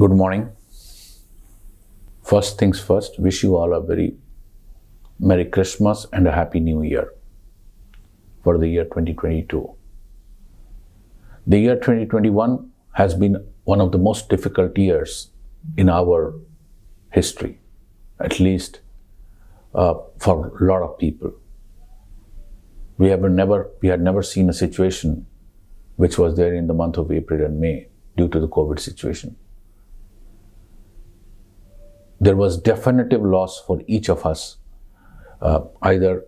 Good morning. First things first, wish you all a very Merry Christmas and a Happy New Year for the year 2022. The year 2021 has been one of the most difficult years in our history, at least uh, for a lot of people. We have never we had never seen a situation which was there in the month of April and May due to the COVID situation there was definitive loss for each of us, uh, either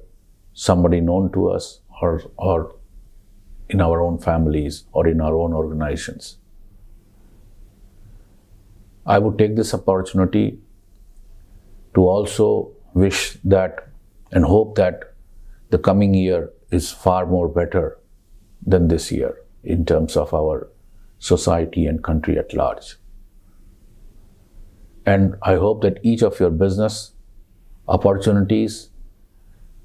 somebody known to us or, or in our own families or in our own organizations. I would take this opportunity to also wish that and hope that the coming year is far more better than this year in terms of our society and country at large. And I hope that each of your business opportunities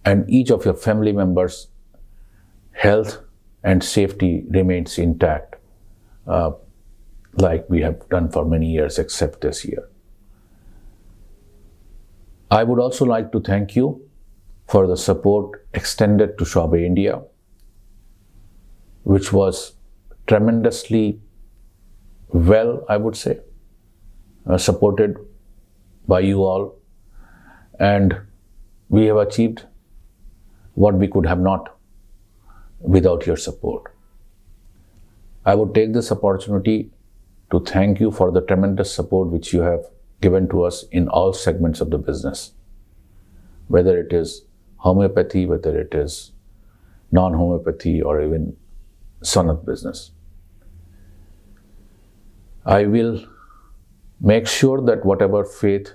and each of your family members' health and safety remains intact, uh, like we have done for many years, except this year. I would also like to thank you for the support extended to Shobe India, which was tremendously well, I would say uh, supported by you all, and we have achieved what we could have not without your support. I would take this opportunity to thank you for the tremendous support which you have given to us in all segments of the business, whether it is homeopathy, whether it is non homeopathy, or even son of business. I will Make sure that whatever faith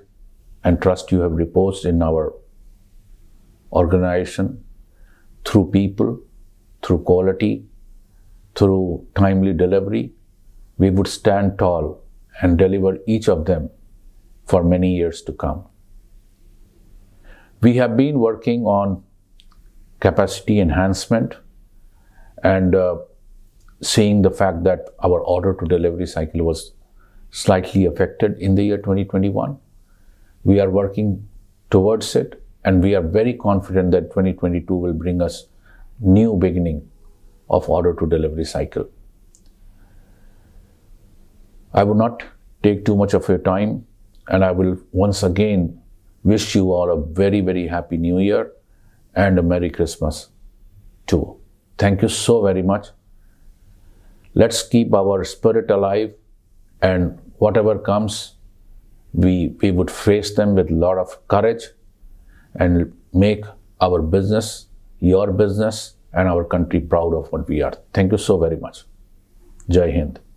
and trust you have reposed in our organization, through people, through quality, through timely delivery, we would stand tall and deliver each of them for many years to come. We have been working on capacity enhancement and uh, seeing the fact that our order to delivery cycle was slightly affected in the year 2021. We are working towards it and we are very confident that 2022 will bring us new beginning of order to delivery cycle. I will not take too much of your time and I will once again wish you all a very, very happy new year and a Merry Christmas too. Thank you so very much. Let's keep our spirit alive and whatever comes, we, we would face them with a lot of courage and make our business, your business, and our country proud of what we are. Thank you so very much. Jai Hind.